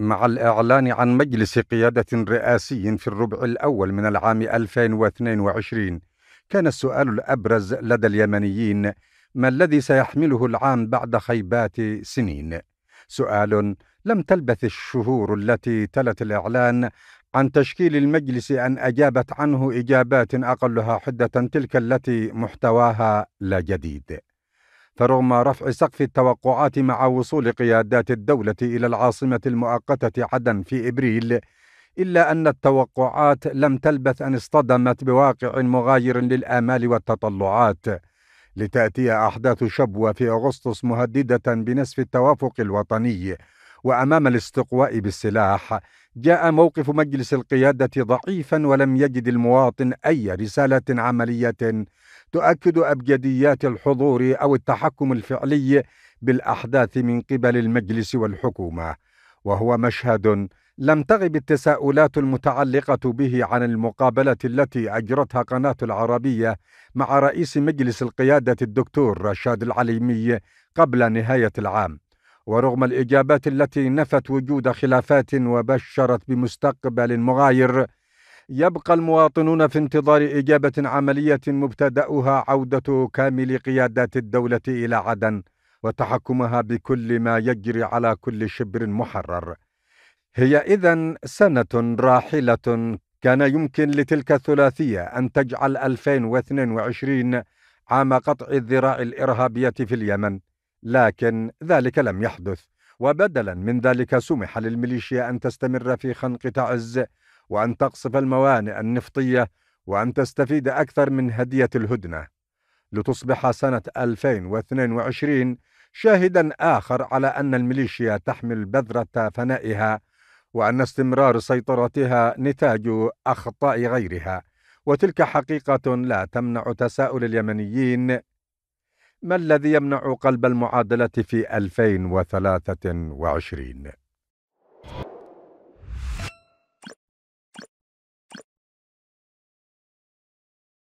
مع الإعلان عن مجلس قيادة رئاسي في الربع الأول من العام 2022 كان السؤال الأبرز لدى اليمنيين ما الذي سيحمله العام بعد خيبات سنين؟ سؤال لم تلبث الشهور التي تلت الإعلان عن تشكيل المجلس أن أجابت عنه إجابات أقلها حدة تلك التي محتواها لا جديد. فرغم رفع سقف التوقعات مع وصول قيادات الدولة إلى العاصمة المؤقتة عدن في إبريل إلا أن التوقعات لم تلبث أن اصطدمت بواقع مغاير للآمال والتطلعات لتأتي أحداث شبوة في أغسطس مهددة بنسف التوافق الوطني وأمام الاستقواء بالسلاح جاء موقف مجلس القيادة ضعيفا ولم يجد المواطن أي رسالة عملية تؤكد ابجديات الحضور او التحكم الفعلي بالاحداث من قبل المجلس والحكومه وهو مشهد لم تغب التساؤلات المتعلقه به عن المقابله التي اجرتها قناه العربيه مع رئيس مجلس القياده الدكتور رشاد العليمي قبل نهايه العام ورغم الاجابات التي نفت وجود خلافات وبشرت بمستقبل مغاير يبقى المواطنون في انتظار إجابة عملية مبتدأها عودة كامل قيادات الدولة إلى عدن وتحكمها بكل ما يجري على كل شبر محرر. هي إذا سنة راحلة كان يمكن لتلك الثلاثية أن تجعل 2022 عام قطع الذراع الإرهابية في اليمن، لكن ذلك لم يحدث، وبدلا من ذلك سمح للميليشيا أن تستمر في خنق تعز وأن تقصف الموانئ النفطية وأن تستفيد أكثر من هدية الهدنة لتصبح سنة 2022 شاهدا آخر على أن الميليشيا تحمل بذرة فنائها وأن استمرار سيطرتها نتاج أخطاء غيرها وتلك حقيقة لا تمنع تساؤل اليمنيين ما الذي يمنع قلب المعادلة في 2023